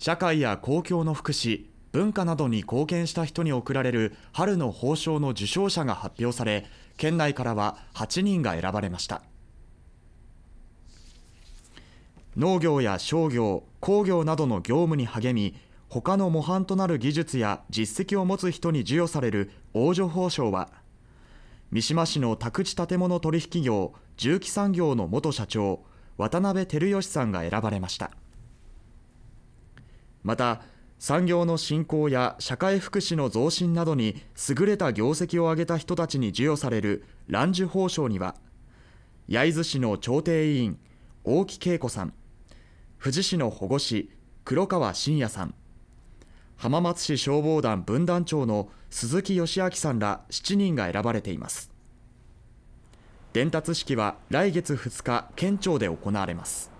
社会や公共の福祉文化などに貢献した人に贈られる春の褒章の受賞者が発表され県内からは8人が選ばれました農業や商業工業などの業務に励み他の模範となる技術や実績を持つ人に授与される王女褒章は三島市の宅地建物取引業重機産業の元社長渡辺照義さんが選ばれました。また産業の振興や社会福祉の増進などに優れた業績を上げた人たちに授与される蘭寿宝賞には焼津市の調停委員大木恵子さん富士市の保護士黒川信也さん浜松市消防団分団長の鈴木義明さんら7人が選ばれています伝達式は来月2日県庁で行われます